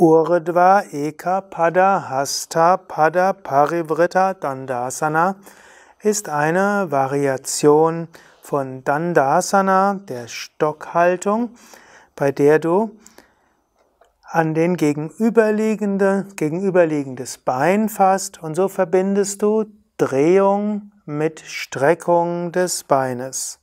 Urdhva Eka Pada Hasta Pada Parivrita Dandasana ist eine Variation von Dandasana, der Stockhaltung, bei der du an den gegenüberliegende, gegenüberliegendes Bein fasst und so verbindest du Drehung mit Streckung des Beines.